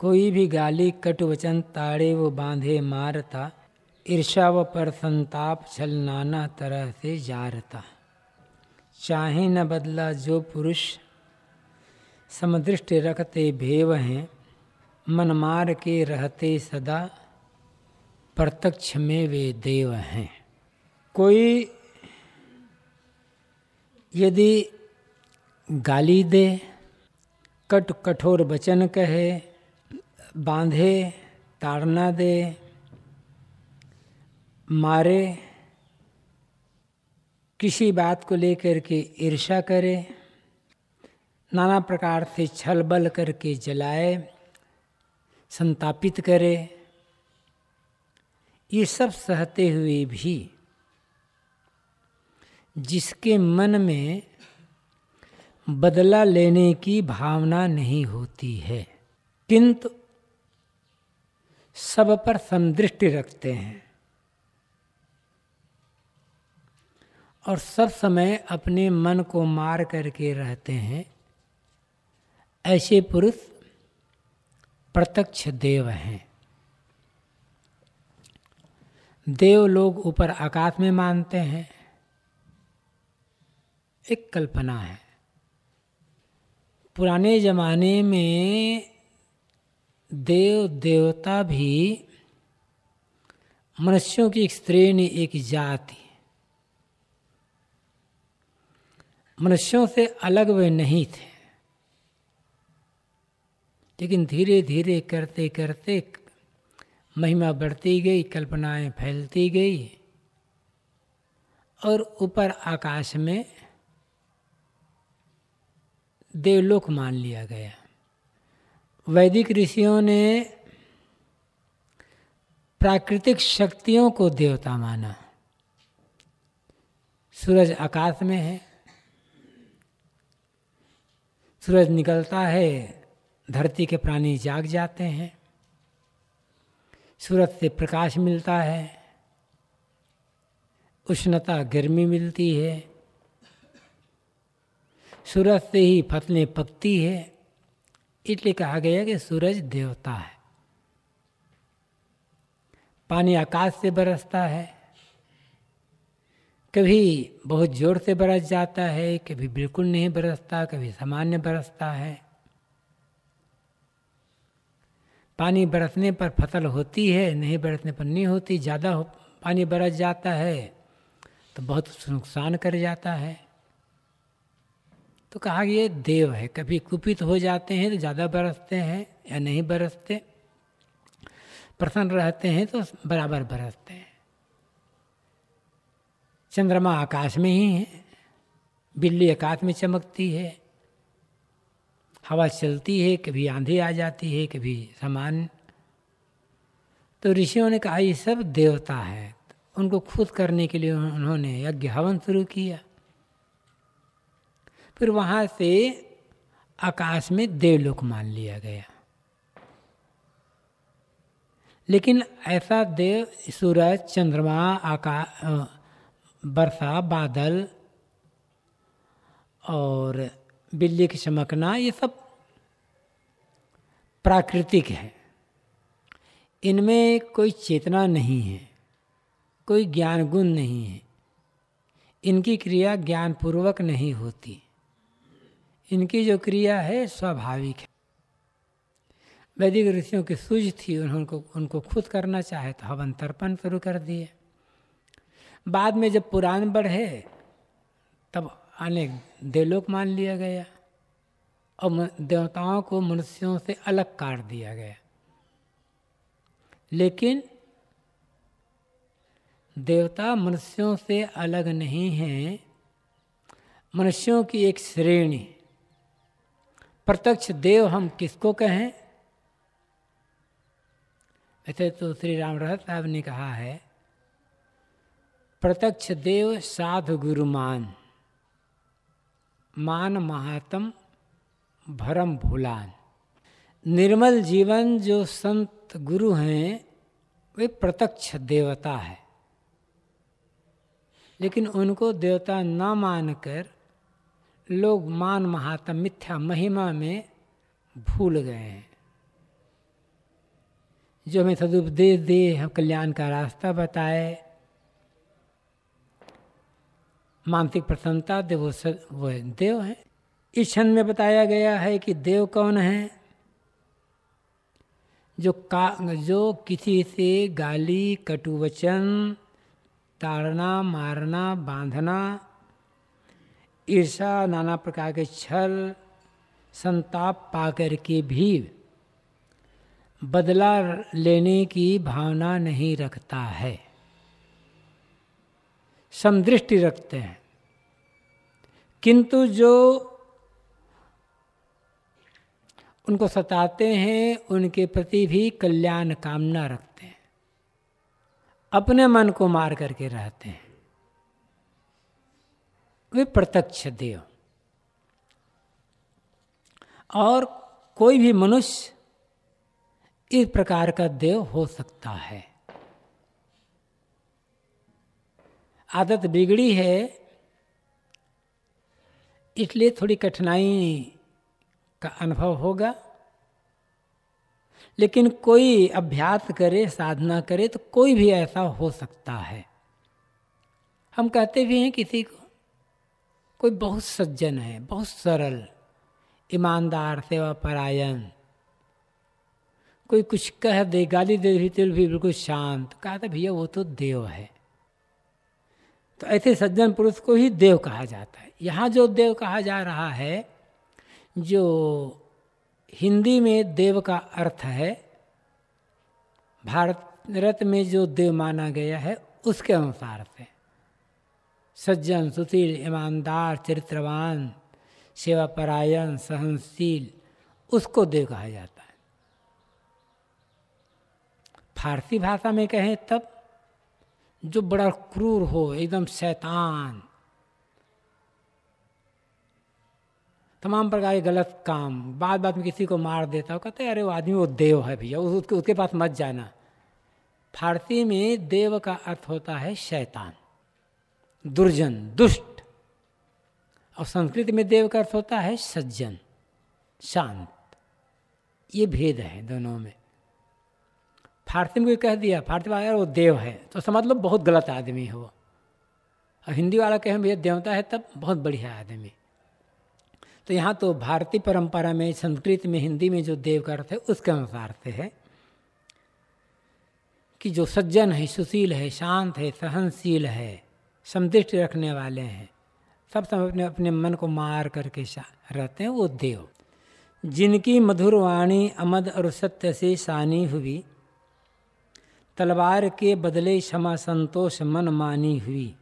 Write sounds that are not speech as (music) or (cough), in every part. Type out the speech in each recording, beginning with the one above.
कोई भी गाली कटुवचन वचन ताड़े व बांधे मारता ईर्षा व पर संताप छल नाना तरह से जारता चाहे न बदला जो पुरुष समदृष्ट रखते भेव हैं मन मार के रहते सदा प्रत्यक्ष में वे देव हैं कोई यदि गाली दे कट कठोर वचन कहे बांधे ताड़ना दे मारे किसी बात को लेकर के ईर्षा करे नाना प्रकार से छल बल करके जलाए संतापित करे ये सब सहते हुए भी जिसके मन में बदला लेने की भावना नहीं होती है किंतु सब पर समदृष्टि रखते हैं और सब समय अपने मन को मार करके रहते हैं ऐसे पुरुष प्रत्यक्ष देव हैं देव लोग ऊपर आकाश में मानते हैं एक कल्पना है पुराने ज़माने में देव देवता भी मनुष्यों की एक श्रेणी एक जाति मनुष्यों से अलग वे नहीं थे लेकिन धीरे धीरे करते करते महिमा बढ़ती गई कल्पनाएं फैलती गई और ऊपर आकाश में देवलोक मान लिया गया वैदिक ऋषियों ने प्राकृतिक शक्तियों को देवता माना सूरज आकाश में है सूरज निकलता है धरती के प्राणी जाग जाते हैं सूरज से प्रकाश मिलता है उष्णता गर्मी मिलती है सूरज से ही फसलें पकती है इसलिए कहा गया कि सूरज देवता है पानी आकाश से बरसता है कभी बहुत जोर से बरस जाता है कभी बिल्कुल नहीं बरसता कभी सामान्य बरसता है पानी बरसने पर फसल होती है नहीं बरसने पर नहीं होती ज़्यादा हो, पानी बरस जाता है तो बहुत नुकसान कर जाता है तो कहा ये देव है कभी कुपित हो जाते हैं तो ज़्यादा बरसते हैं या नहीं बरसते प्रसन्न रहते हैं तो बराबर बरसते हैं चंद्रमा आकाश में ही है बिल्ली आकाश में चमकती है हवा चलती है कभी आंधी आ जाती है कभी सामान तो ऋषियों ने कहा ये सब देवता है तो उनको खुद करने के लिए उन्होंने यज्ञ हवन शुरू किया फिर वहाँ से आकाश में देवलोक मान लिया गया लेकिन ऐसा देव सूरज चंद्रमा आकाश वर्षा बादल और बिल्ली की चमकना ये सब प्राकृतिक है इनमें कोई चेतना नहीं है कोई ज्ञान गुण नहीं है इनकी क्रिया ज्ञानपूर्वक नहीं होती इनकी जो क्रिया है स्वाभाविक है वैदिक ऋषियों की सूझ थी उन्होंने उनको खुद करना चाहे तो हवन तर्पण शुरू कर दिए बाद में जब पुराण बढ़े तब अनेक देवलोक मान लिया गया और देवताओं को मनुष्यों से अलग काट दिया गया लेकिन देवता मनुष्यों से अलग नहीं हैं मनुष्यों की एक श्रेणी प्रत्यक्ष देव हम किसको कहें ऐसे तो श्री राम रह साहब ने कहा है प्रत्यक्ष देव साधु गुरुमान मान महात्म भरम भूलान निर्मल जीवन जो संत गुरु हैं वे प्रत्यक्ष देवता है लेकिन उनको देवता न मानकर लोग मान महात्म मिथ्या महिमा में भूल गए हैं जो हमें सदुपदेश दे हम कल्याण का रास्ता बताए मानसिक प्रसन्नता दे वो सद वो देव हैं इस छंद में बताया गया है कि देव कौन है जो का जो किसी से गाली कटुवचन ताड़ना मारना बांधना ईर्षा नाना प्रकार के छल संताप पाकर के भी बदला लेने की भावना नहीं रखता है समदृष्टि रखते हैं किंतु जो उनको सताते हैं उनके प्रति भी कल्याण कामना रखते हैं अपने मन को मार करके रहते हैं वे प्रत्यक्ष देव और कोई भी मनुष्य इस प्रकार का देव हो सकता है आदत बिगड़ी है इसलिए थोड़ी कठिनाई का अनुभव होगा लेकिन कोई अभ्यास करे साधना करे तो कोई भी ऐसा हो सकता है हम कहते भी हैं किसी को कोई बहुत सज्जन है बहुत सरल ईमानदार सेवा परायण कोई कुछ कह दे गाली दे रही तेल भी बिल्कुल शांत कहा था भैया वो तो देव है तो ऐसे सज्जन पुरुष को ही देव कहा जाता है यहाँ जो देव कहा जा रहा है जो हिंदी में देव का अर्थ है भारत में जो देव माना गया है उसके अनुसार से सज्जन सुशील ईमानदार चरित्रवान सेवापरायण सहनशील उसको देव कहा जाता है फारसी भाषा में कहें तब जो बड़ा क्रूर हो एकदम शैतान तमाम प्रकार के गलत काम बात बात में किसी को मार देता हो कहते अरे वो आदमी वो देव है भैया उसके उसके पास मत जाना फारसी में देव का अर्थ होता है शैतान दुर्जन दुष्ट और संस्कृत में देव का अर्थ होता है सज्जन शांत ये भेद है दोनों में फारसी में भी कह दिया फारसी वाला वो देव है तो समझ लो बहुत गलत आदमी है वो और हिंदी वाला कहें भैया देवता है तब बहुत बढ़िया आदमी तो यहाँ तो भारतीय परंपरा में संस्कृत में हिंदी में जो देव का अर्थ है उसके अनुसार से है कि जो सज्जन है सुशील है शांत है सहनशील है समदृष्टि रखने वाले हैं सब समय अपने अपने मन को मार करके रहते हैं वो देव जिनकी मधुर वाणी अमद और सत्य से सानी हुई तलवार के बदले क्षमा संतोष मन मानी हुई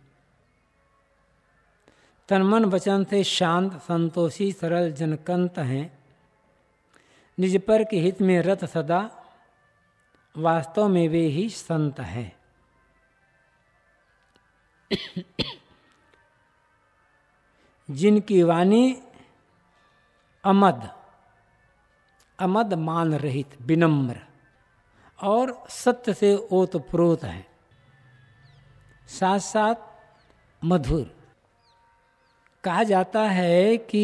मन वचन से शांत संतोषी सरल जनकंत हैं निज पर के हित में रत सदा वास्तव में वे ही संत हैं (coughs) जिनकी वाणी अमद अमद मान रहित विनम्र और सत्य से ओतप्रोत है साथ साथ मधुर कहा जाता है कि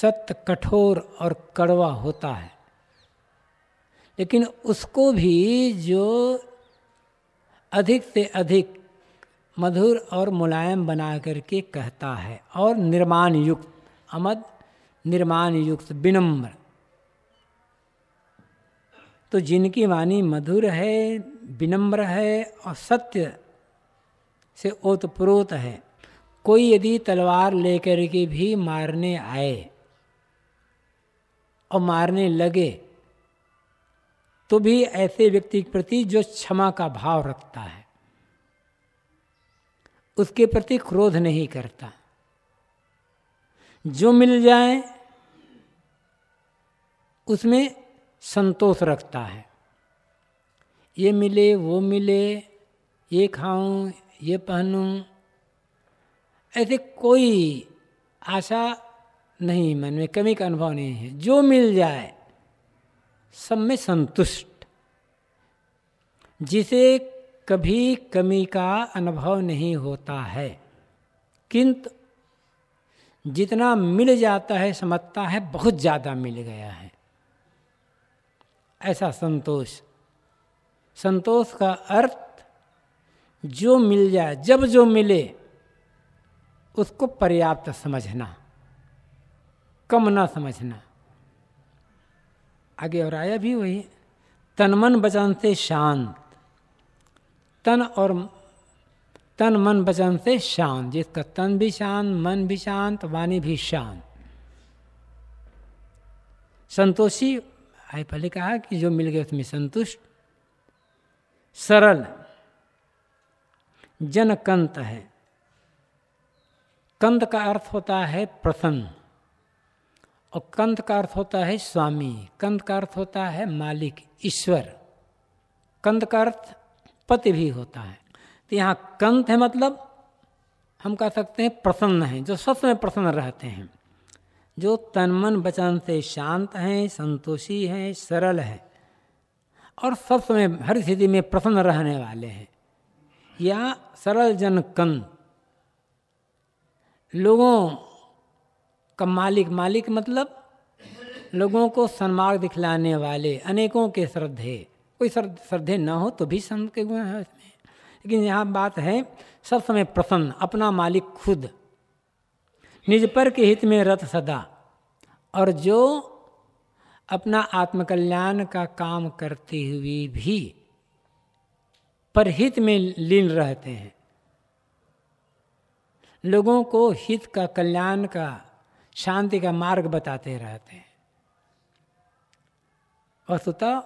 सत्य कठोर और कड़वा होता है लेकिन उसको भी जो अधिक से अधिक मधुर और मुलायम बना करके कहता है और निर्माण युक्त अमद निर्माण युक्त विनम्र तो जिनकी वाणी मधुर है विनम्र है और सत्य से ओतप्रोत है कोई यदि तलवार लेकर के भी मारने आए और मारने लगे तो भी ऐसे व्यक्ति के प्रति जो क्षमा का भाव रखता है उसके प्रति क्रोध नहीं करता जो मिल जाए उसमें संतोष रखता है ये मिले वो मिले ये खाऊं ये पहनूं ऐसे कोई आशा नहीं मन में कमी का अनुभव नहीं है जो मिल जाए सब में संतुष्ट जिसे कभी कमी का अनुभव नहीं होता है किंतु जितना मिल जाता है समझता है बहुत ज़्यादा मिल गया है ऐसा संतोष संतोष का अर्थ जो मिल जाए जब जो मिले उसको पर्याप्त समझना कम ना समझना आगे और आया भी वही तनमन वचन से शांत तन और तन मन वचन से शांत जिसका तन भी शांत मन भी शांत वाणी भी शांत संतोषी आई पहले कहा कि जो मिल गया उसमें संतुष्ट सरल जनकंत है कंत का अर्थ होता है प्रसन्न और कंत का अर्थ होता है स्वामी कंत का अर्थ होता है मालिक ईश्वर कंत का अर्थ पति भी होता है तो यहाँ कंत है मतलब हम कह सकते हैं प्रसन्न हैं जो सच में प्रसन्न रहते हैं जो तन मन वचन से शांत हैं संतोषी हैं सरल हैं और सच में हर स्थिति में प्रसन्न रहने वाले हैं या सरल जन कंत लोगों का मालिक मालिक मतलब लोगों को सन्मार्ग दिखलाने वाले अनेकों के श्रद्धे कोई श्रद्धे ना हो तो भी संत के गुण है उसमें लेकिन यहाँ बात है सब समय प्रसन्न अपना मालिक खुद निज पर के हित में रथ सदा और जो अपना आत्मकल्याण का काम करते हुए भी परहित में लीन रहते हैं लोगों को हित का कल्याण का शांति का मार्ग बताते रहते हैं वस्तुतः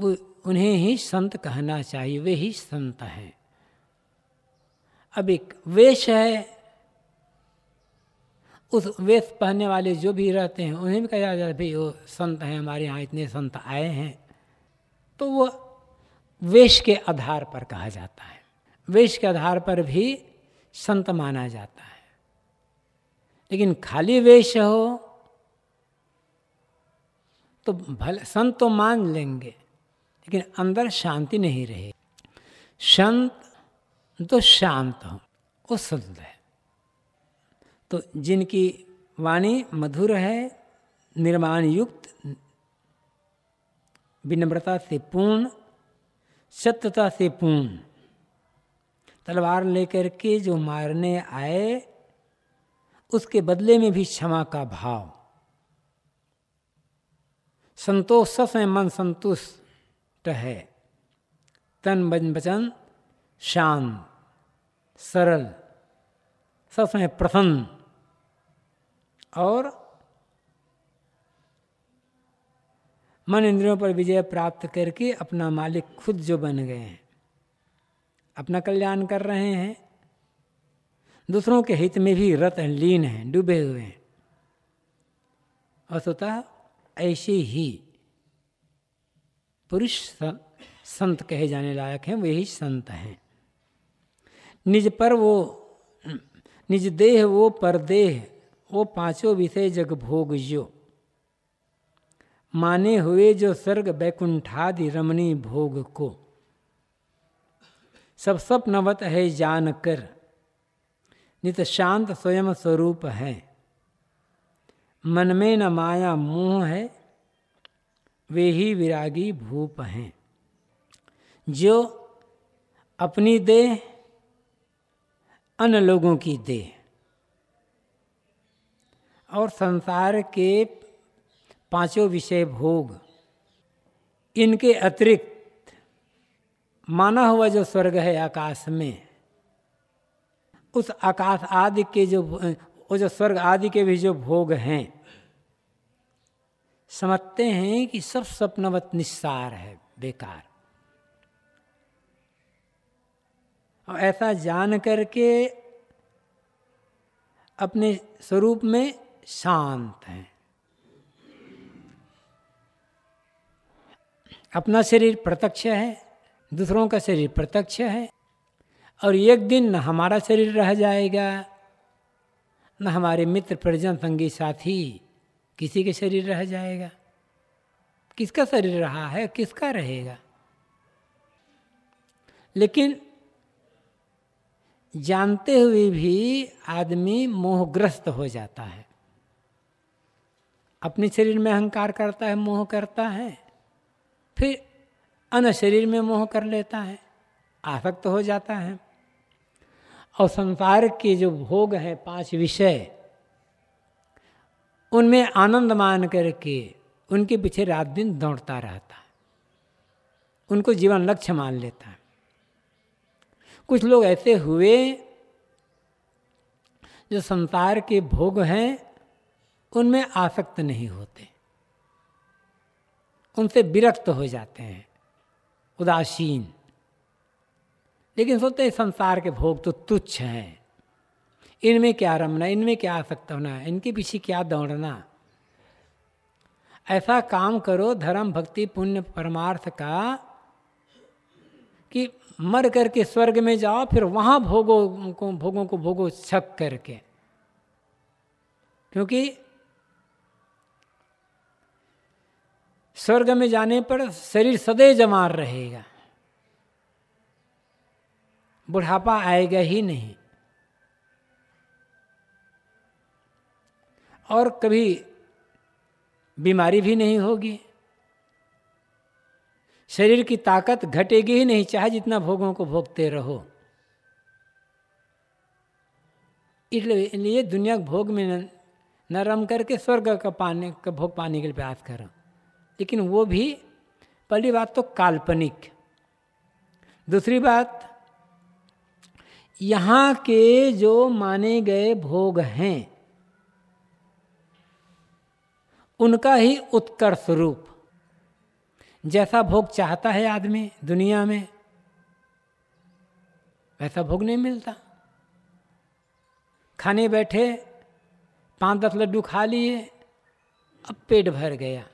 वो उन्हें ही संत कहना चाहिए वे ही संत हैं अब एक वेश है उस वेश पहनने वाले जो भी रहते हैं उन्हें भी कहा जाता है भाई वो संत हैं हमारे यहाँ इतने संत आए हैं तो वो वेश के आधार पर कहा जाता है वेश के आधार पर भी संत माना जाता है लेकिन खाली वेश हो तो भले संत तो मान लेंगे लेकिन अंदर शांति नहीं रहे संत तो शांत हो वो संत है तो जिनकी वाणी मधुर है निर्माण युक्त विनम्रता से पूर्ण सत्यता से पूर्ण तलवार लेकर के जो मारने आए उसके बदले में भी क्षमा का भाव संतोष ससमय मन संतुष्ट स्पष्ट है तन बन वचन शांत सरल सबसे प्रसन्न और मन इंद्रियों पर विजय प्राप्त करके अपना मालिक खुद जो बन गए हैं अपना कल्याण कर रहे हैं दूसरों के हित में भी रत लीन हैं डूबे हुए हैं और स्वतः ऐसे ही पुरुष संत कहे जाने लायक हैं वही संत हैं निज पर वो निज देह वो परदेह वो पांचों विषय जग भोग जो माने हुए जो स्वर्ग बैकुंठादि रमणी भोग को सब स्वप्नवत है जान कर नित शांत स्वयं स्वरूप है मन में न माया मोह है वे ही विरागी भूप हैं जो अपनी देह अन्य लोगों की देह और संसार के पांचों विषय भोग इनके अतिरिक्त माना हुआ जो स्वर्ग है आकाश में उस आकाश आदि के जो वो जो स्वर्ग आदि के भी जो भोग हैं समझते हैं कि सब स्वप्नवत निस्सार है बेकार और ऐसा जान करके अपने स्वरूप में शांत हैं अपना शरीर प्रत्यक्ष है दूसरों का शरीर प्रत्यक्ष है और एक दिन न हमारा शरीर रह जाएगा न हमारे मित्र परिजन संगी साथी किसी के शरीर रह जाएगा किसका शरीर रहा है किसका रहेगा लेकिन जानते हुए भी आदमी मोहग्रस्त हो जाता है अपने शरीर में अहंकार करता है मोह करता है फिर अन्य शरीर में मोह कर लेता है आसक्त तो हो जाता है और संसार के जो भोग हैं पांच विषय उनमें आनंद मान करके उनके पीछे रात दिन दौड़ता रहता है उनको जीवन लक्ष्य मान लेता है कुछ लोग ऐसे हुए जो संसार के भोग हैं उनमें आसक्त नहीं होते उनसे विरक्त हो जाते हैं उदासीन लेकिन सोचते हैं संसार के भोग तो तुच्छ हैं इनमें क्या रमना इनमें क्या आसक्त होना इनके पीछे क्या दौड़ना ऐसा काम करो धर्म भक्ति पुण्य परमार्थ का कि मर करके स्वर्ग में जाओ फिर वहाँ भोगों को भोगों को भोगो छक करके क्योंकि स्वर्ग में जाने पर शरीर सदैव जमार रहेगा बुढ़ापा आएगा ही नहीं और कभी बीमारी भी नहीं होगी शरीर की ताकत घटेगी ही नहीं चाहे जितना भोगों को भोगते रहो इसलिए दुनिया भोग में न, न रम करके स्वर्ग का पाने का भोग पाने के लिए प्रयास करो लेकिन वो भी पहली बात तो काल्पनिक दूसरी बात यहाँ के जो माने गए भोग हैं उनका ही उत्कर्ष रूप जैसा भोग चाहता है आदमी दुनिया में वैसा भोग नहीं मिलता खाने बैठे पाँच दस लड्डू खा लिए अब पेट भर गया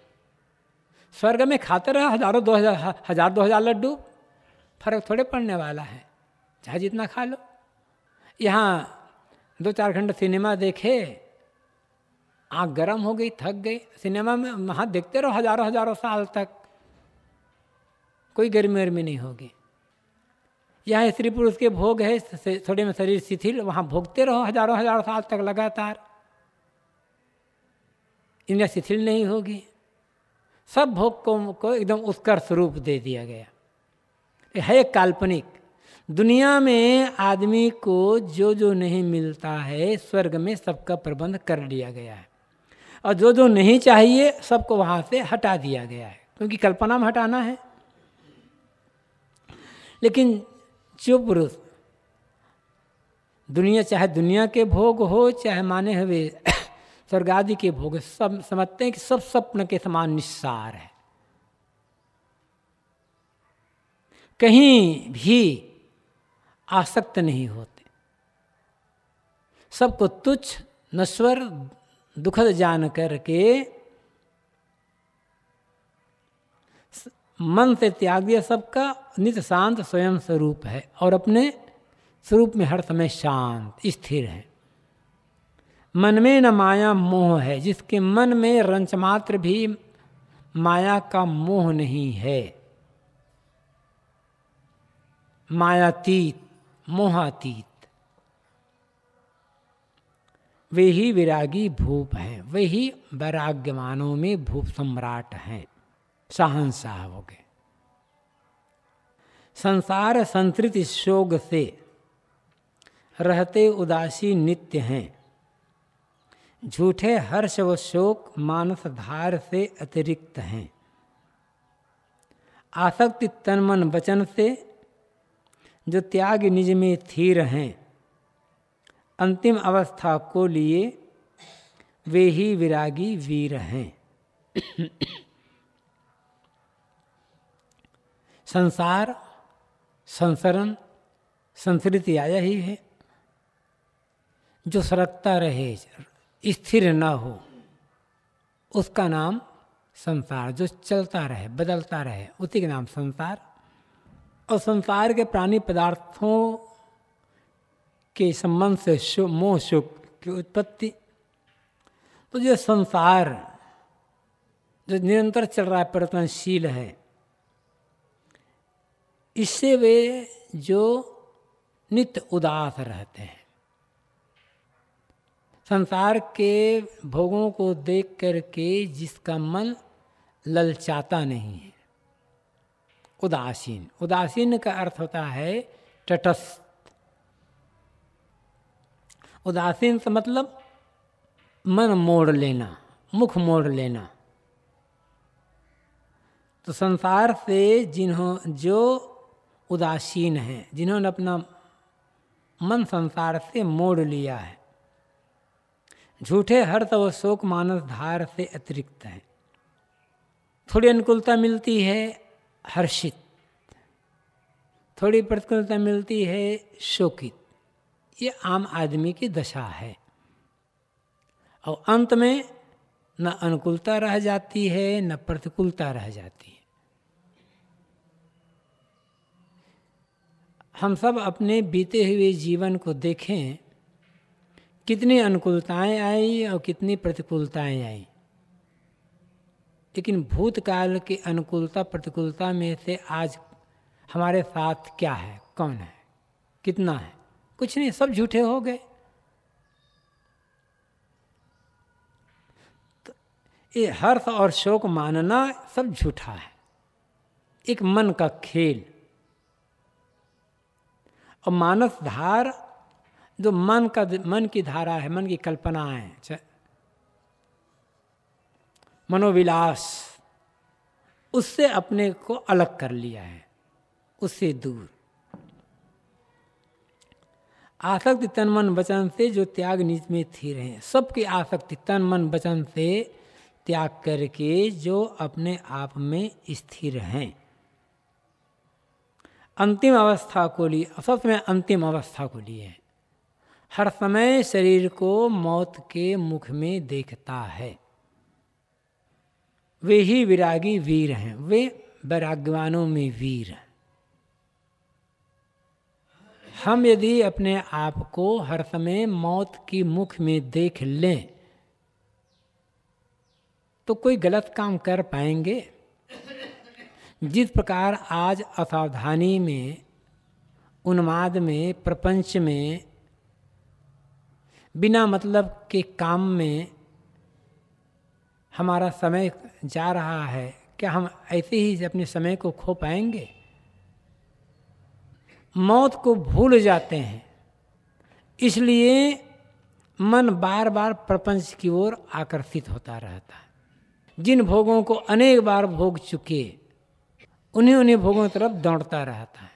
स्वर्ग में खाते रहा हजारों दो हजार हजार दो हजार लड्डू फर्क थोड़े पड़ने वाला है चाहे जितना खा लो यहाँ दो चार घंटे सिनेमा देखे आँख गर्म हो गई थक गए सिनेमा में वहाँ देखते रहो हजारों हजारों साल तक कोई गर्मी वर्मी नहीं होगी यह स्त्री पुरुष के भोग है थोड़े में शरीर शिथिल वहाँ भोगते रहो हजारों हजारों साल तक लगातार इंद्रिया शिथिल नहीं होगी सब भोग को, को एकदम उत्कर्ष रूप दे दिया गया है काल्पनिक दुनिया में आदमी को जो जो नहीं मिलता है स्वर्ग में सबका प्रबंध कर लिया गया है और जो जो नहीं चाहिए सबको वहाँ से हटा दिया गया है क्योंकि कल्पना में हटाना है लेकिन जो पुरुष दुनिया चाहे दुनिया के भोग हो चाहे माने हुए (coughs) स्वर्ग आदि के भोग सब समझते हैं कि सब स्वप्न के समान निस्सार है कहीं भी आसक्त नहीं होते सबको तुच्छ नश्वर दुखद जान करके मन से त्याग दिया सबका नित्य शांत स्वयं स्वरूप है और अपने स्वरूप में हर समय शांत स्थिर है मन में न माया मोह है जिसके मन में रंचमात्र भी माया का मोह नहीं है मायातीत मोहातीत वे ही विरागी भूप हैं वे ही वैराग्यमानों में भूप सम्राट हैं शाहन शाह हो गए संसार संतृत शोक से रहते उदासी नित्य हैं झूठे हर्ष व शोक मानस धार से अतिरिक्त हैं आसक्ति तन मन वचन से जो त्याग निज में थीर हैं अंतिम अवस्था को लिए वे ही विरागी वीर हैं संसार संसरण संस्कृति आया ही है जो सरकता रहे स्थिर न हो उसका नाम संसार जो चलता रहे बदलता रहे उसी के नाम संसार और संसार के प्राणी पदार्थों के संबंध से मोह सुख की उत्पत्ति तो जो संसार जो निरंतर चल रहा है प्रयत्नशील है इससे वे जो नित्य उदास रहते हैं संसार के भोगों को देख करके जिसका मन ललचाता नहीं है उदासीन उदासीन का अर्थ होता है तटस्थ उदासीन से मतलब मन मोड़ लेना मुख मोड़ लेना तो संसार से जिन्हों जो उदासीन हैं जिन्होंने अपना मन संसार से मोड़ लिया है झूठे हर्ष व शोक मानस धार से अतिरिक्त हैं थोड़ी अनुकूलता मिलती है हर्षित थोड़ी प्रतिकूलता मिलती है शोकित ये आम आदमी की दशा है और अंत में न अनुकूलता रह जाती है न प्रतिकूलता रह जाती है हम सब अपने बीते हुए जीवन को देखें कितनी अनुकूलताएं आई और कितनी प्रतिकूलताएं आई लेकिन भूतकाल की अनुकूलता प्रतिकूलता में से आज हमारे साथ क्या है कौन है कितना है कुछ नहीं सब झूठे हो गए तो ये हर्ष और शोक मानना सब झूठा है एक मन का खेल और मानस धार जो मन का मन की धारा है मन की कल्पना है मनोविलास उससे अपने को अलग कर लिया है उससे दूर आसक्ति तन मन वचन से जो त्याग निज में स्थिर हैं सबकी आसक्ति तन मन वचन से त्याग करके जो अपने आप में स्थिर हैं अंतिम अवस्था को लिए असत में अंतिम अवस्था को लिए हर समय शरीर को मौत के मुख में देखता है वे ही विरागी वीर हैं वे वैराग्यवानों में वीर हैं हम यदि अपने आप को हर समय मौत की मुख में देख लें तो कोई गलत काम कर पाएंगे जिस प्रकार आज असावधानी में उन्माद में प्रपंच में बिना मतलब के काम में हमारा समय जा रहा है क्या हम ऐसे ही अपने समय को खो पाएंगे मौत को भूल जाते हैं इसलिए मन बार बार प्रपंच की ओर आकर्षित होता रहता है जिन भोगों को अनेक बार भोग चुके उन्हीं उन्हीं भोगों की तरफ दौड़ता रहता है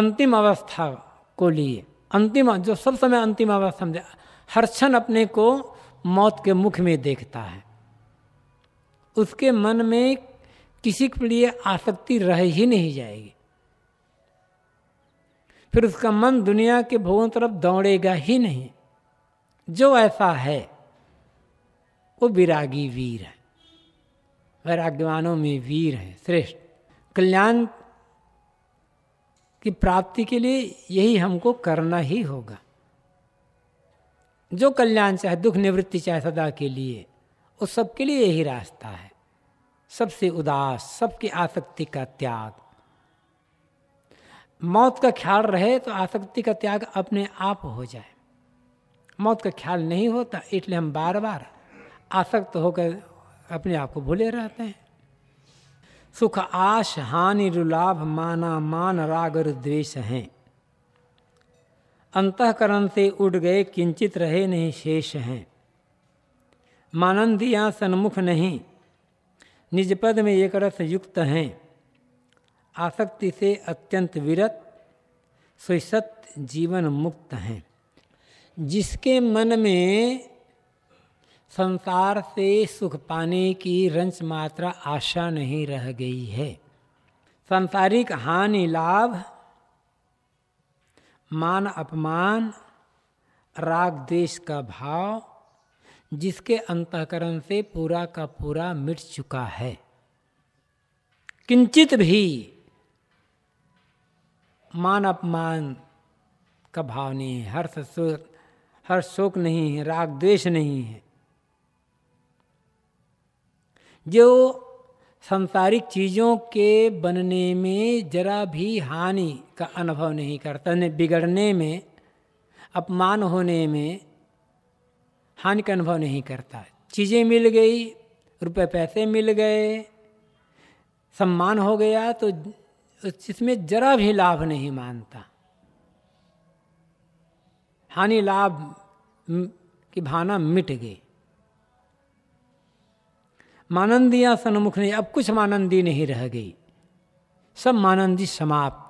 अंतिम अवस्था को लिए अंतिम जो सब समय अंतिम अवस्था समझा हर क्षण अपने को मौत के मुख में देखता है उसके मन में किसी के लिए आसक्ति रह ही नहीं जाएगी फिर उसका मन दुनिया के भोगों तरफ दौड़ेगा ही नहीं जो ऐसा है वो विरागी वीर है वैराग्यवानों में वीर है श्रेष्ठ कल्याण की प्राप्ति के लिए यही हमको करना ही होगा जो कल्याण चाहे दुख निवृत्ति चाहे सदा के लिए वो सबके लिए यही रास्ता है सबसे उदास सबकी आसक्ति का त्याग मौत का ख्याल रहे तो आसक्ति का त्याग अपने आप हो जाए मौत का ख्याल नहीं होता इसलिए हम बार बार आसक्त होकर अपने आप को भूले रहते हैं सुख आश हानि रुलाभ माना मान राग और द्वेष हैं अंतकरण से उड़ गए किंचित रहे नहीं शेष हैं मानंदियाँ सन्मुख नहीं निज पद में एक रस युक्त हैं आसक्ति से अत्यंत विरत सुसत जीवन मुक्त हैं जिसके मन में संसार से सुख पाने की रंच मात्रा आशा नहीं रह गई है सांसारिक हानि लाभ मान अपमान राग देश का भाव जिसके अंतकरण से पूरा का पूरा मिट चुका है किंचित भी मान अपमान का भाव नहीं है हर्ष सुख हर शोक नहीं है राग द्वेष नहीं है जो सांसारिक चीज़ों के बनने में जरा भी हानि का अनुभव नहीं करता ने बिगड़ने में अपमान होने में हानि का अनुभव नहीं करता चीज़ें मिल गई रुपए पैसे मिल गए सम्मान हो गया तो तो जिसमें जरा भी लाभ नहीं मानता हानि लाभ की भावना मिट गई मानंदियां सन्मुख नहीं अब कुछ मानंदी नहीं रह गई सब मानंदी समाप्त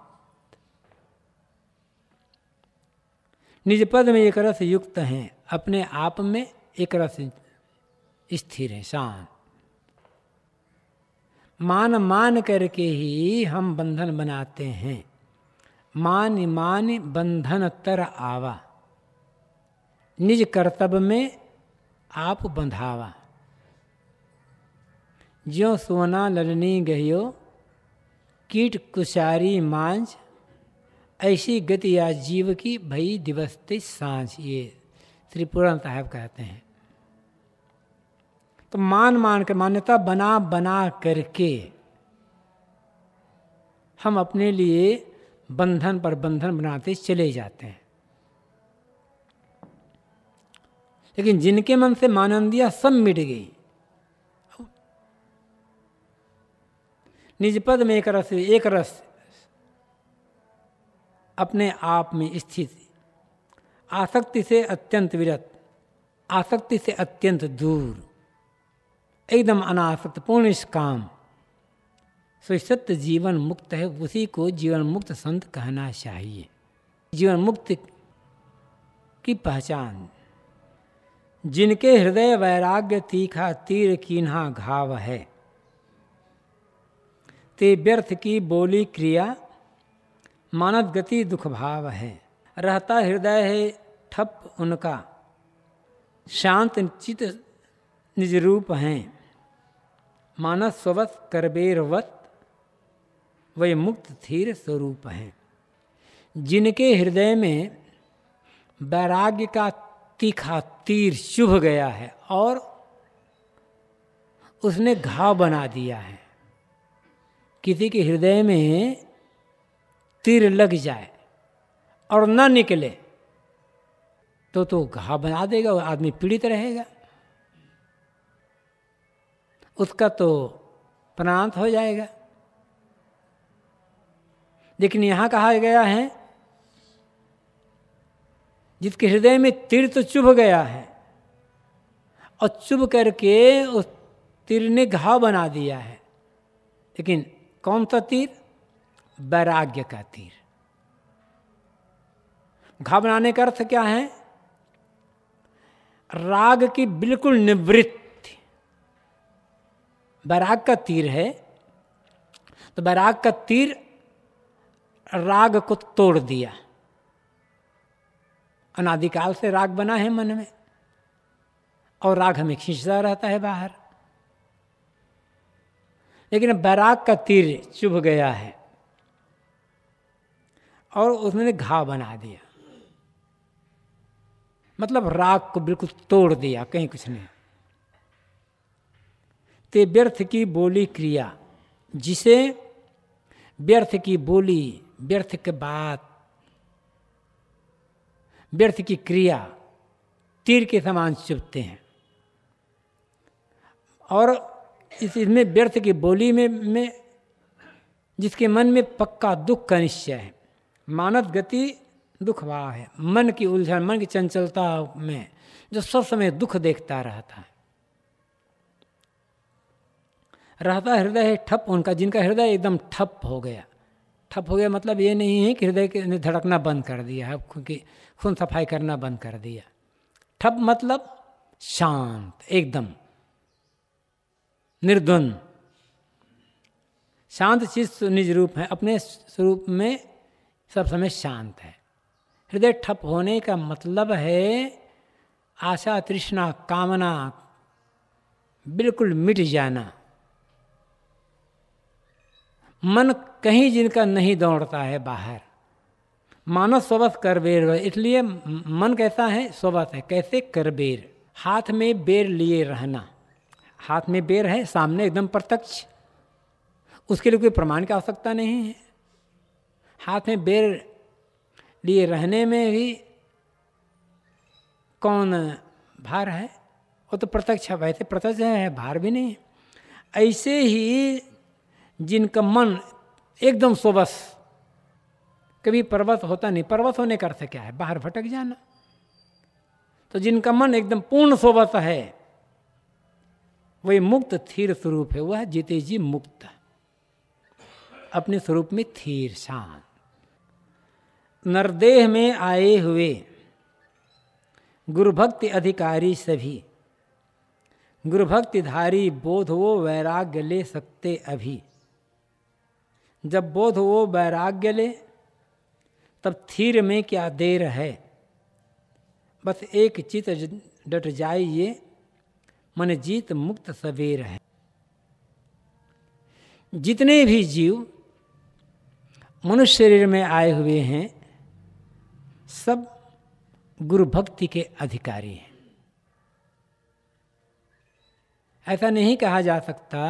निज पद में एक रस युक्त हैं अपने आप में एक रस स्थिर हैं शांत मान मान करके ही हम बंधन बनाते हैं मान मान बंधन तर आवा निज कर्तव्य में आप बंधावा ज्यो सोना ललनी गहियो कीट कुशारी मांझ ऐसी गति या जीव की भई दिवस ते सांझ ये श्री साहब कहते हैं तो मान मान के मान्यता बना बना करके हम अपने लिए बंधन पर बंधन बनाते चले जाते हैं लेकिन जिनके मन से मानंदिया सब मिट गई निज पद में एक रस एक रस अपने आप में स्थित आसक्ति से अत्यंत विरत आसक्ति से अत्यंत दूर एकदम अनासक्त पूर्ण काम सो सत्य जीवन मुक्त है उसी को जीवन मुक्त संत कहना चाहिए जीवन मुक्त की पहचान जिनके हृदय वैराग्य तीखा तीर कीन्हा घाव है ते व्यर्थ की बोली क्रिया मानव गति दुख भाव है रहता हृदय है ठप उनका शांत चित निजरूप हैं मानसवत करबेरवत वे मुक्त थीर स्वरूप हैं जिनके हृदय में वैराग्य का तीखा तीर शुभ गया है और उसने घाव बना दिया है किसी के हृदय में तीर लग जाए और न निकले तो तो घाव बना देगा वो आदमी पीड़ित रहेगा उसका तो प्रणांत हो जाएगा लेकिन यहाँ कहा गया है जिसके हृदय में तीर्थ तो चुभ गया है और चुभ करके उस तीर ने घाव बना दिया है लेकिन कौन सा तीर वैराग्य का तीर घाव बनाने का अर्थ क्या है राग की बिल्कुल निवृत्त बैराग का तीर है तो बैराग का तीर राग को तोड़ दिया अनादिकाल से राग बना है मन में और राग हमें खींचता रहता है बाहर लेकिन बैराग का तीर चुभ गया है और उसने घाव बना दिया मतलब राग को बिल्कुल तोड़ दिया कहीं कुछ नहीं ते व्यर्थ की बोली क्रिया जिसे व्यर्थ की बोली व्यर्थ के बात व्यर्थ की क्रिया तीर के समान चुभते हैं और इस इसमें व्यर्थ की बोली में में जिसके मन में पक्का दुख का निश्चय है मानव गति दुख भाव है मन की उलझन मन की चंचलता में जो सब समय दुख देखता रहता है रहता हृदय है ठप उनका जिनका हृदय एकदम ठप हो गया ठप हो गया मतलब ये नहीं है कि हृदय ने धड़कना बंद कर दिया है क्योंकि खून सफाई करना बंद कर दिया ठप मतलब शांत एकदम निर्द्वन शांत चीज तो निज रूप है अपने स्वरूप में सब समय शांत है हृदय ठप होने का मतलब है आशा तृष्णा कामना बिल्कुल मिट जाना मन कहीं जिनका नहीं दौड़ता है बाहर मानस स्वबत कर बेर इसलिए मन कैसा है स्वबत है कैसे कर बेर हाथ में बेर लिए रहना हाथ में बेर है सामने एकदम प्रत्यक्ष उसके लिए कोई प्रमाण की आवश्यकता नहीं है हाथ में बेर लिए रहने में भी कौन भार है वो तो प्रत्यक्ष है वैसे प्रत्यक्ष है भार भी नहीं ऐसे ही जिनका मन एकदम सोबस कभी पर्वत होता नहीं पर्वत होने का अर्थ क्या है बाहर भटक जाना तो जिनका मन एकदम पूर्ण सोबस है वही मुक्त थीर स्वरूप है वह जीते जी मुक्त अपने स्वरूप में थीर शांत नरदेह में आए हुए गुरु भक्ति अधिकारी सभी गुरु धारी बोध वो वैराग्य ले सकते अभी जब बोध वो वैराग्य ले तब थीर में क्या देर है बस एक चित डट जाए ये मन जीत मुक्त सवेर है जितने भी जीव मनुष्य शरीर में आए हुए हैं सब गुरु भक्ति के अधिकारी हैं ऐसा नहीं कहा जा सकता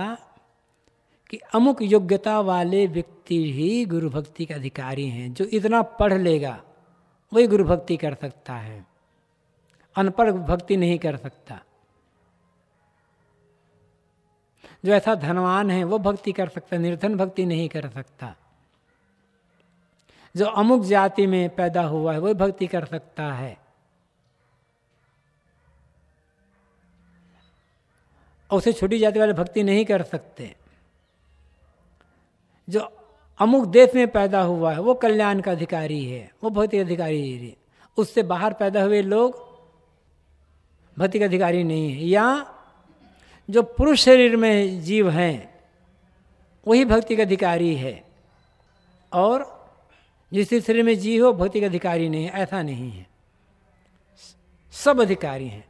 कि अमुक योग्यता वाले व्यक्ति ही गुरु भक्ति के अधिकारी हैं जो इतना पढ़ लेगा वही गुरु भक्ति कर सकता है अनपढ़ भक्ति नहीं कर सकता जो ऐसा धनवान है वो भक्ति कर सकता निर्धन भक्ति नहीं कर सकता जो अमुक जाति में पैदा हुआ है वही भक्ति कर सकता है उसे छोटी जाति वाले भक्ति नहीं कर सकते जो अमुक देश में पैदा हुआ है वो कल्याण का अधिकारी है वो भौतिक अधिकारी है उससे बाहर पैदा हुए लोग भौतिक अधिकारी नहीं है या जो पुरुष शरीर में जीव हैं वही भौतिक अधिकारी है और जिस शरीर में जीव हो भौतिक अधिकारी नहीं है ऐसा नहीं है सब अधिकारी हैं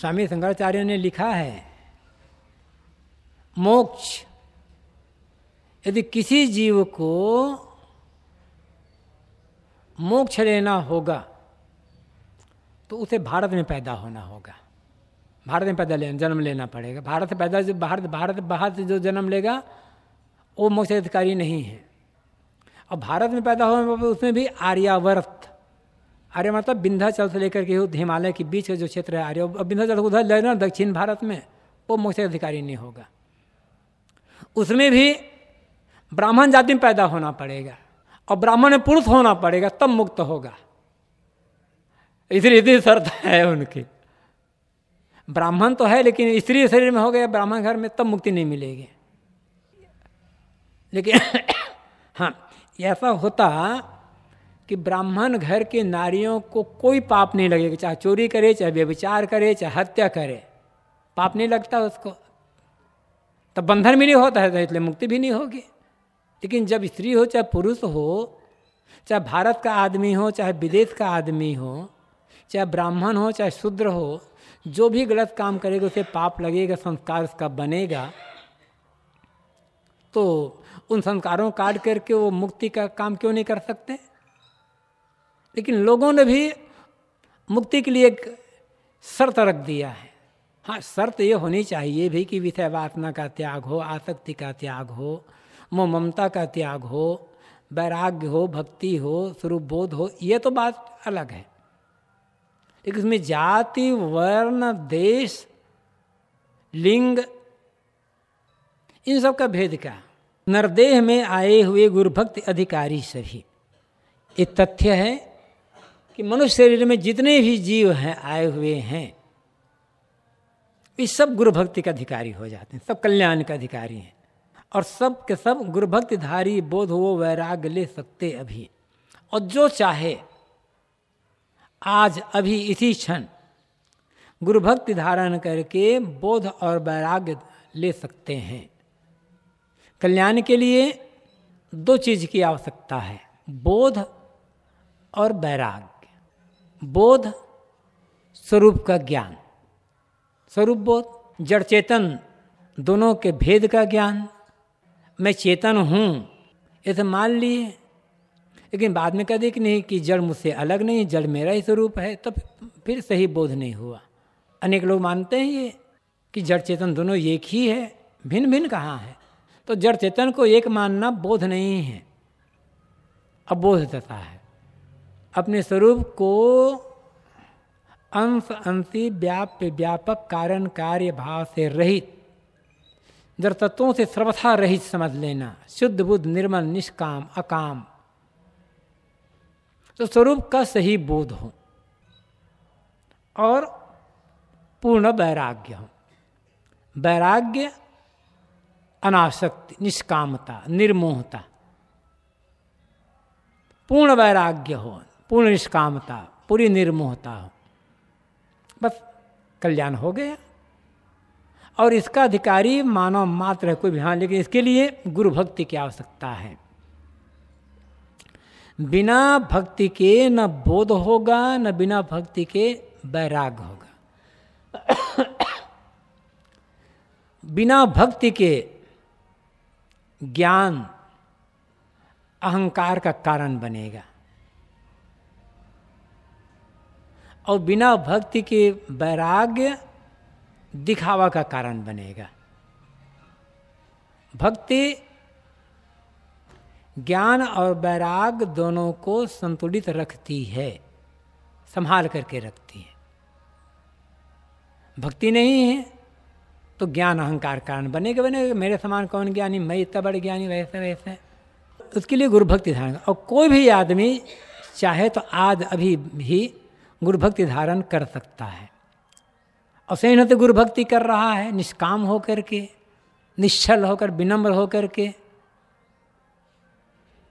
स्वामी शंकराचार्य ने लिखा है मोक्ष यदि किसी जीव को मोक्ष लेना होगा तो उसे भारत में पैदा होना होगा भारत में पैदा लेना जन्म लेना पड़ेगा भारत से पैदा जो भारत भारत बाहर से जो जन्म लेगा वो मोक्ष अधिकारी नहीं है और भारत में पैदा पर उसमें भी आर्यावर्त आर्य मतलब विंध्याचल से लेकर के हिमालय के बीच का जो क्षेत्र है आर्य अब विंध्याचल उधर लेना दक्षिण भारत में वो मोक्ष अधिकारी नहीं होगा उसमें भी ब्राह्मण जाति में पैदा होना पड़ेगा और ब्राह्मण पुरुष होना पड़ेगा तब मुक्त होगा इसलिए इतनी शर्त है उनकी ब्राह्मण तो है लेकिन स्त्री शरीर में हो गया ब्राह्मण घर में तब मुक्ति नहीं मिलेगी लेकिन (coughs) हाँ ऐसा होता कि ब्राह्मण घर के नारियों को कोई पाप नहीं लगेगा चाहे चोरी करे चाहे व्यविचार करे चाहे हत्या करे पाप नहीं लगता उसको तब बंधन भी नहीं होता है तो इसलिए मुक्ति भी नहीं होगी लेकिन जब स्त्री हो चाहे पुरुष हो चाहे भारत का आदमी हो चाहे विदेश का आदमी हो चाहे ब्राह्मण हो चाहे शूद्र हो जो भी गलत काम करेगा उसे पाप लगेगा संस्कार उसका बनेगा तो उन संस्कारों काट करके वो मुक्ति का काम क्यों नहीं कर सकते लेकिन लोगों ने भी मुक्ति के लिए एक शर्त रख दिया है हाँ शर्त ये होनी चाहिए भी कि विषय वासना का त्याग हो आसक्ति का त्याग हो वो ममता का त्याग हो वैराग्य हो भक्ति हो स्वरूप बोध हो ये तो बात अलग है लेकिन इसमें जाति वर्ण देश लिंग इन सब का भेद क्या नरदेह में आए हुए गुरुभक्त अधिकारी सभी ये तथ्य है कि मनुष्य शरीर में जितने भी जीव हैं आए हुए हैं ये सब गुरु भक्ति का अधिकारी हो जाते हैं सब कल्याण का अधिकारी हैं और सब के सब गुरुभक्तिधारी बोध वो वैराग ले सकते अभी और जो चाहे आज अभी इसी क्षण गुरुभक्ति धारण करके बोध और वैराग्य ले सकते हैं कल्याण के लिए दो चीज़ की आवश्यकता है बोध और वैराग्य बोध स्वरूप का ज्ञान स्वरूप बोध जड़ चेतन दोनों के भेद का ज्ञान मैं चेतन हूँ ऐसे मान लिए लेकिन बाद में कह दे कि नहीं कि जड़ मुझसे अलग नहीं जड़ मेरा ही स्वरूप है तो फिर सही बोध नहीं हुआ अनेक लोग मानते हैं ये कि जड़ चेतन दोनों एक ही है भिन्न भिन्न कहाँ है तो जड़ चेतन को एक मानना बोध नहीं है तथा है अपने स्वरूप को अंश अंशी व्याप्य व्यापक कारण कार्य भाव से रहित जर तत्वों से सर्वथा रहित समझ लेना शुद्ध बुद्ध निर्मल निष्काम अकाम तो स्वरूप का सही बोध हो और पूर्ण वैराग्य हो वैराग्य अनाशक्ति निष्कामता निर्मोहता पूर्ण वैराग्य हो पूर्ण निष्कामता पूरी निर्मोहता हो बस कल्याण हो गया और इसका अधिकारी मानव मात्र है कोई भी हाँ लेकिन इसके लिए गुरु भक्ति की आवश्यकता है बिना भक्ति के न बोध होगा न बिना भक्ति के वैराग होगा (coughs) बिना भक्ति के ज्ञान अहंकार का कारण बनेगा और बिना भक्ति के वैराग्य दिखावा का कारण बनेगा भक्ति ज्ञान और बैराग दोनों को संतुलित रखती है संभाल करके रखती है भक्ति नहीं है तो ज्ञान अहंकार कारण बनेगा बनेगा मेरे समान कौन ज्ञानी मैं इतना बड़े ज्ञानी वैसे वैसे उसके लिए गुरु भक्ति धारण और कोई भी आदमी चाहे तो आज अभी भी गुरु भक्ति धारण कर सकता है तो गुरु भक्ति कर रहा है निष्काम होकर के निश्चल होकर विनम्र होकर के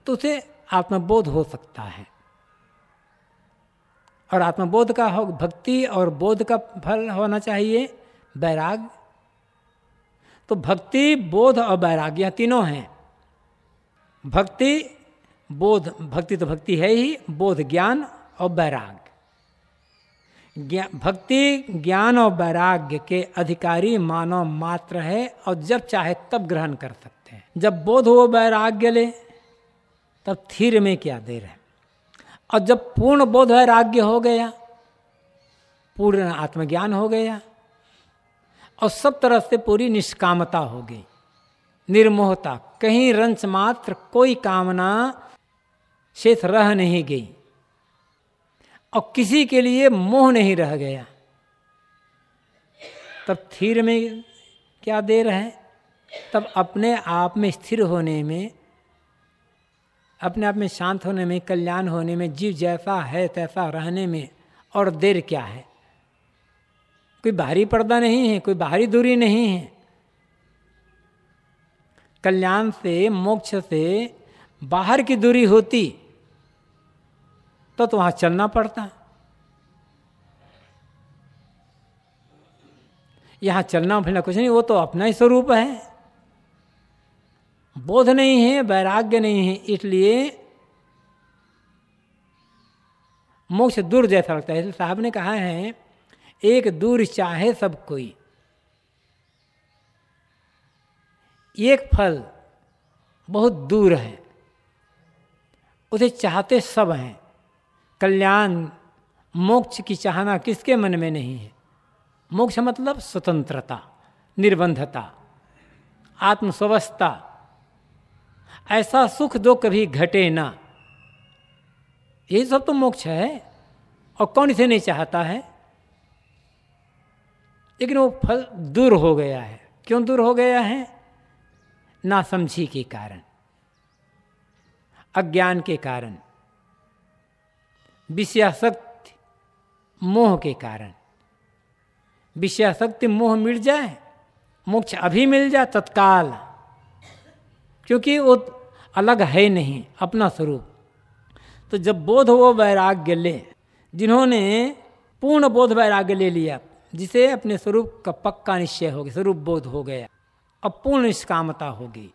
तो उसे आत्मबोध हो सकता है और आत्मबोध का हो भक्ति और बोध का फल होना चाहिए बैराग तो भक्ति बोध और बैराग यह तीनों हैं भक्ति बोध भक्ति तो भक्ति है ही बोध ज्ञान और वैराग ज्ञा, भक्ति ज्ञान और वैराग्य के अधिकारी मानव मात्र है और जब चाहे तब ग्रहण कर सकते हैं जब बोध हो वैराग्य ले तब थीर में क्या देर है और जब पूर्ण बोध वैराग्य हो गया पूर्ण आत्मज्ञान हो गया और सब तरह से पूरी निष्कामता हो गई निर्मोहता कहीं रंच मात्र कोई कामना शेष रह नहीं गई और किसी के लिए मोह नहीं रह गया तब थीर में क्या देर है तब अपने आप में स्थिर होने में अपने आप में शांत होने में कल्याण होने में जीव जैसा है तैसा रहने में और देर क्या है कोई बाहरी पर्दा नहीं है कोई बाहरी दूरी नहीं है कल्याण से मोक्ष से बाहर की दूरी होती तो, तो वहां चलना पड़ता है यहाँ चलना फिरना कुछ नहीं वो तो अपना ही स्वरूप है बोध नहीं है वैराग्य नहीं है इसलिए मोक्ष दूर जैसा लगता है साहब ने कहा है एक दूर चाहे सब कोई एक फल बहुत दूर है उसे चाहते सब हैं कल्याण मोक्ष की चाहना किसके मन में नहीं है मोक्ष मतलब स्वतंत्रता निर्बंधता आत्मस्वस्थता ऐसा सुख दो कभी घटे ना ये सब तो मोक्ष है और कौन इसे नहीं चाहता है लेकिन वो फल दूर हो गया है क्यों दूर हो गया है नासमझी के कारण अज्ञान के कारण विषयाशक्ति मोह के कारण विषयाशक्ति मोह मिट जाए मोक्ष अभी मिल जाए तत्काल क्योंकि वो अलग है नहीं अपना स्वरूप तो जब बोध वो वैराग्य ले जिन्होंने पूर्ण बोध वैराग्य ले लिया जिसे अपने स्वरूप का पक्का निश्चय हो गया स्वरूप बोध हो गया अब पूर्ण निष्कामता होगी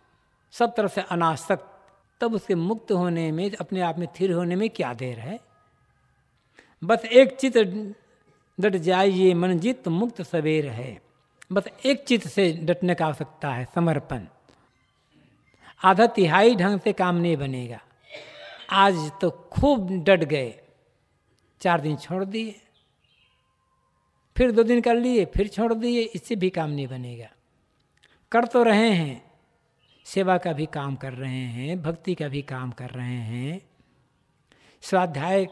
सब तरफ से अनासक्त तब उसके मुक्त होने में अपने आप में थिर होने में क्या देर है बस एक चित्र डट जाइए मन जित मुक्त सवेर है बस एक चित्र से डटने का आवश्यकता है समर्पण आधा तिहाई ढंग से काम नहीं बनेगा आज तो खूब डट गए चार दिन छोड़ दिए फिर दो दिन कर लिए फिर छोड़ दिए इससे भी काम नहीं बनेगा कर तो रहे हैं सेवा का भी काम कर रहे हैं भक्ति का भी काम कर रहे हैं स्वाध्याय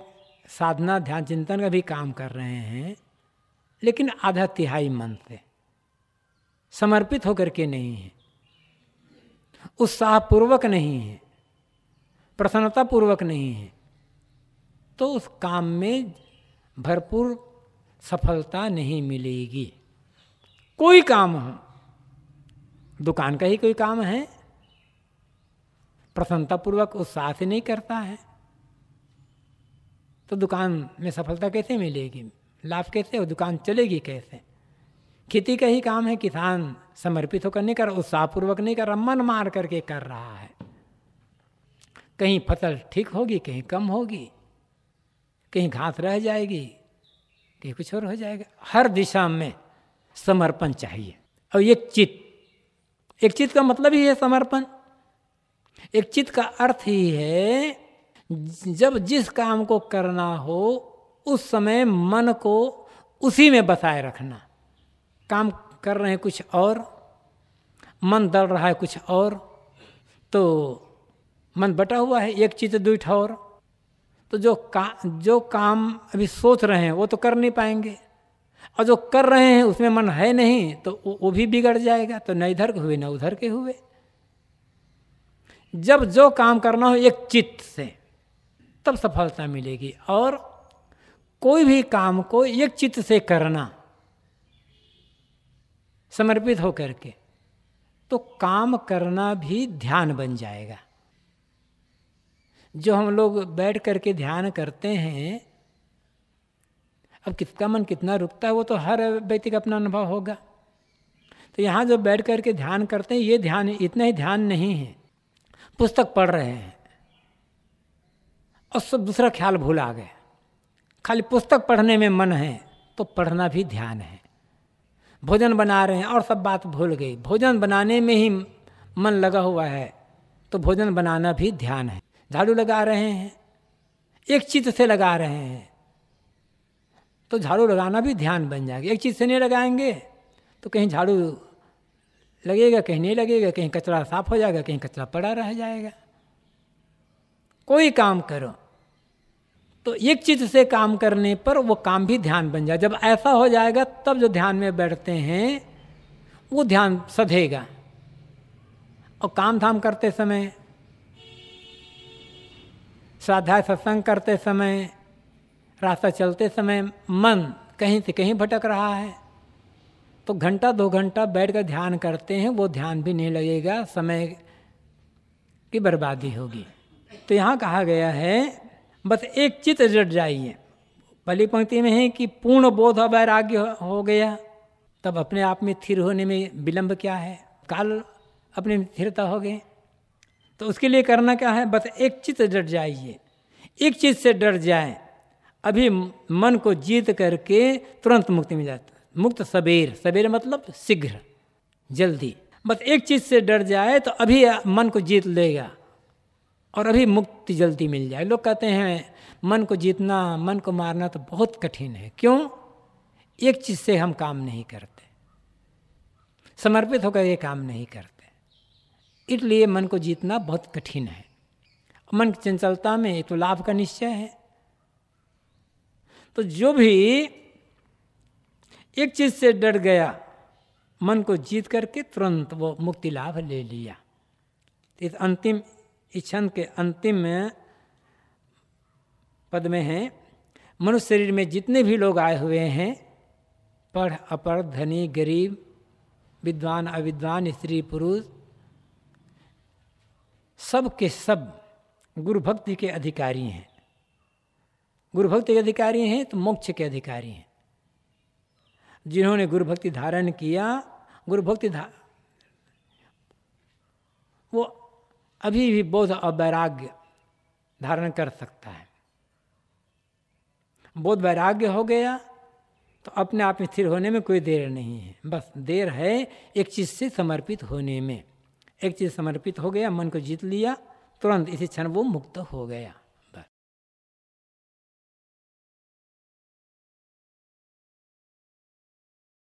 साधना ध्यान चिंतन का भी काम कर रहे हैं लेकिन आधा तिहाई मन से समर्पित होकर के नहीं है उत्साहपूर्वक नहीं है प्रसन्नतापूर्वक नहीं है तो उस काम में भरपूर सफलता नहीं मिलेगी कोई काम हो दुकान का ही कोई काम है प्रसन्नतापूर्वक उत्साह से नहीं करता है तो दुकान में सफलता कैसे मिलेगी लाभ कैसे और दुकान चलेगी कैसे खेती का ही काम है किसान समर्पित होकर नहीं कर उत्साहपूर्वक नहीं कर रहा मन मार करके कर रहा है कहीं फसल ठीक होगी कहीं कम होगी कहीं घास रह जाएगी कहीं कुछ और हो जाएगा हर दिशा में समर्पण चाहिए और एक चित्त एक चित का मतलब ही है समर्पण एक चित्त का अर्थ ही है जब जिस काम को करना हो उस समय मन को उसी में बसाए रखना काम कर रहे हैं कुछ और मन दल रहा है कुछ और तो मन बटा हुआ है एक चीज दुई ठौर तो जो का जो काम अभी सोच रहे हैं वो तो कर नहीं पाएंगे और जो कर रहे हैं उसमें मन है नहीं तो वो, वो भी बिगड़ जाएगा तो न इधर के हुए न उधर के हुए जब जो काम करना हो एक चित्त से तब सफलता मिलेगी और कोई भी काम को एक चित्त से करना समर्पित होकर के तो काम करना भी ध्यान बन जाएगा जो हम लोग बैठ करके ध्यान करते हैं अब किसका मन कितना रुकता है वो तो हर व्यक्ति का अपना अनुभव होगा तो यहाँ जो बैठ करके ध्यान करते हैं ये ध्यान इतना ही ध्यान नहीं है पुस्तक पढ़ रहे हैं और सब दूसरा ख्याल भूला गए खाली पुस्तक पढ़ने में मन है तो पढ़ना भी ध्यान है भोजन बना रहे हैं और सब बात भूल गई भोजन बनाने में ही मन लगा हुआ है तो भोजन बनाना भी ध्यान है झाड़ू लगा रहे हैं एक चित्त से लगा रहे हैं तो झाड़ू लगाना भी ध्यान बन जाएगा एक चीज़ से नहीं लगाएंगे तो कहीं झाड़ू लगेगा कहीं नहीं लगेगा कहीं कचरा साफ हो जाएगा कहीं कचरा पड़ा रह जाएगा कोई काम करो तो एक चीज से काम करने पर वो काम भी ध्यान बन जाए जब ऐसा हो जाएगा तब जो ध्यान में बैठते हैं वो ध्यान सधेगा और काम धाम करते समय श्राद्धा सत्संग करते समय रास्ता चलते समय मन कहीं से कहीं भटक रहा है तो घंटा दो घंटा बैठ कर ध्यान करते हैं वो ध्यान भी नहीं लगेगा समय की बर्बादी होगी तो यहाँ कहा गया है बस एक चित जट जाइए पहली पंक्ति में है कि पूर्ण बोध वैराग्य हो गया तब अपने आप में स्थिर होने में विलंब क्या है काल अपने में स्थिरता हो गए तो उसके लिए करना क्या है बस एक चित डर जाइए एक चीज से डर जाए अभी मन को जीत करके तुरंत मुक्ति मिल जाता मुक्त सवेर सवेर मतलब शीघ्र जल्दी बस एक चीज से डर जाए तो अभी मन को जीत लेगा और अभी मुक्ति जल्दी मिल जाए लोग कहते हैं मन को जीतना मन को मारना तो बहुत कठिन है क्यों एक चीज़ से हम काम नहीं करते समर्पित होकर ये काम नहीं करते इसलिए मन को जीतना बहुत कठिन है मन की चंचलता में एक तो लाभ का निश्चय है तो जो भी एक चीज़ से डर गया मन को जीत करके तुरंत वो मुक्ति लाभ ले लिया इस अंतिम इस छंद के अंतिम पद में हैं मनुष्य शरीर में जितने भी लोग आए हुए हैं पढ़ अपढ़ धनी गरीब विद्वान अविद्वान स्त्री पुरुष सब के सब गुरु भक्ति के अधिकारी हैं गुरु भक्ति के अधिकारी हैं तो मोक्ष के अधिकारी हैं जिन्होंने गुरु भक्ति धारण किया गुरु भक्ति धा वो अभी भी बोध और वैराग्य धारण कर सकता है बोध वैराग्य हो गया तो अपने आप में स्थिर होने में कोई देर नहीं है बस देर है एक चीज़ से समर्पित होने में एक चीज़ समर्पित हो गया मन को जीत लिया तुरंत इसी क्षण वो मुक्त हो गया